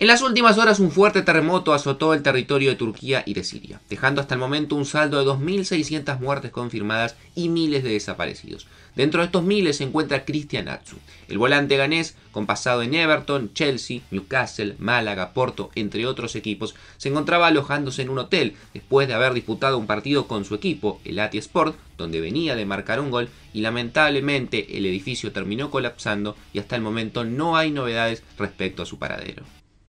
En las últimas horas un fuerte terremoto azotó el territorio de Turquía y de Siria, dejando hasta el momento un saldo de 2.600 muertes confirmadas y miles de desaparecidos. Dentro de estos miles se encuentra Cristian Atsu, el volante ganés con pasado en Everton, Chelsea, Newcastle, Málaga, Porto, entre otros equipos, se encontraba alojándose en un hotel después de haber disputado un partido con su equipo, el Ati Sport, donde venía de marcar un gol y lamentablemente el edificio terminó colapsando y hasta el momento no hay novedades respecto a su paradero.